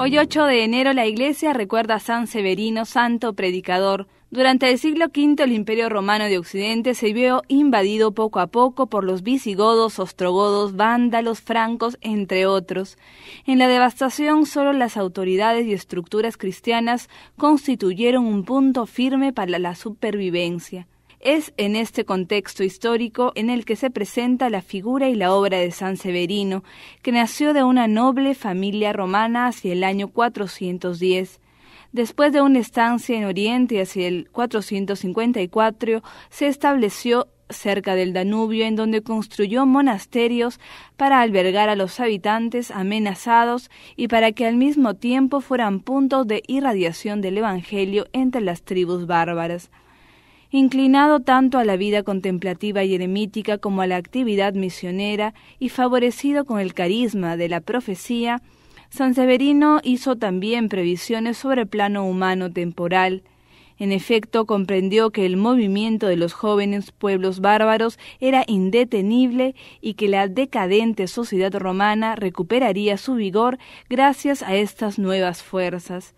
Hoy 8 de enero la iglesia recuerda a San Severino, santo predicador. Durante el siglo V el imperio romano de Occidente se vio invadido poco a poco por los visigodos, ostrogodos, vándalos, francos, entre otros. En la devastación solo las autoridades y estructuras cristianas constituyeron un punto firme para la supervivencia. Es en este contexto histórico en el que se presenta la figura y la obra de San Severino, que nació de una noble familia romana hacia el año 410. Después de una estancia en Oriente hacia el 454, se estableció cerca del Danubio, en donde construyó monasterios para albergar a los habitantes amenazados y para que al mismo tiempo fueran puntos de irradiación del Evangelio entre las tribus bárbaras inclinado tanto a la vida contemplativa y eremítica como a la actividad misionera y favorecido con el carisma de la profecía, San Severino hizo también previsiones sobre el plano humano temporal, en efecto, comprendió que el movimiento de los jóvenes pueblos bárbaros era indetenible y que la decadente sociedad romana recuperaría su vigor gracias a estas nuevas fuerzas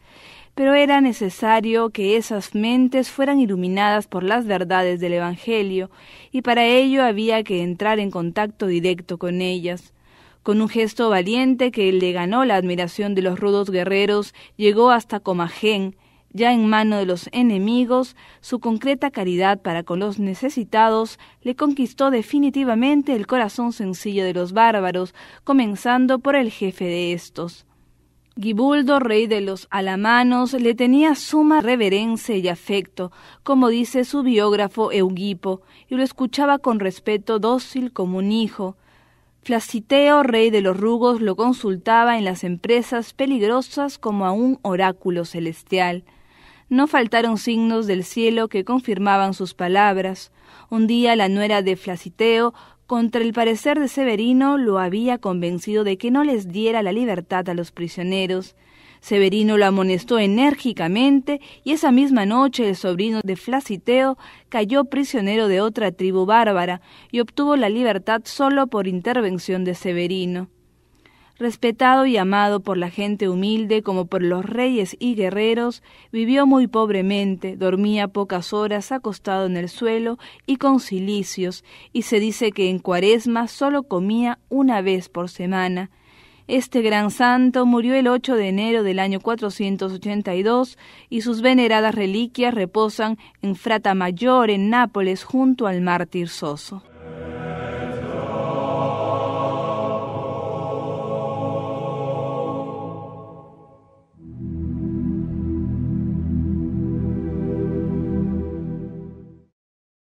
pero era necesario que esas mentes fueran iluminadas por las verdades del Evangelio, y para ello había que entrar en contacto directo con ellas. Con un gesto valiente que le ganó la admiración de los rudos guerreros, llegó hasta Comagén, ya en mano de los enemigos, su concreta caridad para con los necesitados le conquistó definitivamente el corazón sencillo de los bárbaros, comenzando por el jefe de estos. Gibuldo, rey de los alamanos, le tenía suma reverencia y afecto, como dice su biógrafo Eugipo, y lo escuchaba con respeto dócil como un hijo. Flaciteo, rey de los rugos, lo consultaba en las empresas peligrosas como a un oráculo celestial. No faltaron signos del cielo que confirmaban sus palabras. Un día la nuera de Flaciteo, contra el parecer de Severino, lo había convencido de que no les diera la libertad a los prisioneros. Severino lo amonestó enérgicamente y esa misma noche el sobrino de Flaciteo cayó prisionero de otra tribu bárbara y obtuvo la libertad solo por intervención de Severino respetado y amado por la gente humilde como por los reyes y guerreros, vivió muy pobremente, dormía pocas horas acostado en el suelo y con cilicios, y se dice que en cuaresma solo comía una vez por semana. Este gran santo murió el 8 de enero del año 482 y sus veneradas reliquias reposan en Frata Mayor, en Nápoles, junto al mártir Soso.